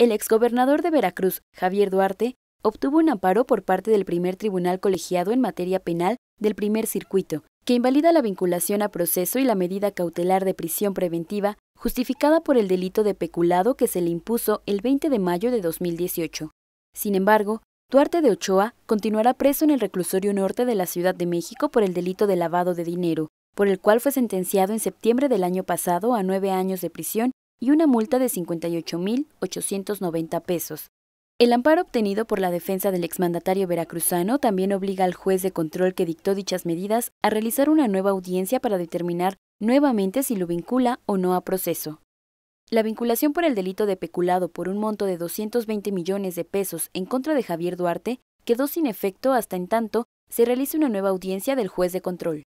El exgobernador de Veracruz, Javier Duarte, obtuvo un amparo por parte del primer tribunal colegiado en materia penal del primer circuito, que invalida la vinculación a proceso y la medida cautelar de prisión preventiva justificada por el delito de peculado que se le impuso el 20 de mayo de 2018. Sin embargo, Duarte de Ochoa continuará preso en el reclusorio norte de la Ciudad de México por el delito de lavado de dinero, por el cual fue sentenciado en septiembre del año pasado a nueve años de prisión y una multa de 58.890 pesos. El amparo obtenido por la defensa del exmandatario veracruzano también obliga al juez de control que dictó dichas medidas a realizar una nueva audiencia para determinar nuevamente si lo vincula o no a proceso. La vinculación por el delito de peculado por un monto de 220 millones de pesos en contra de Javier Duarte quedó sin efecto hasta en tanto se realice una nueva audiencia del juez de control.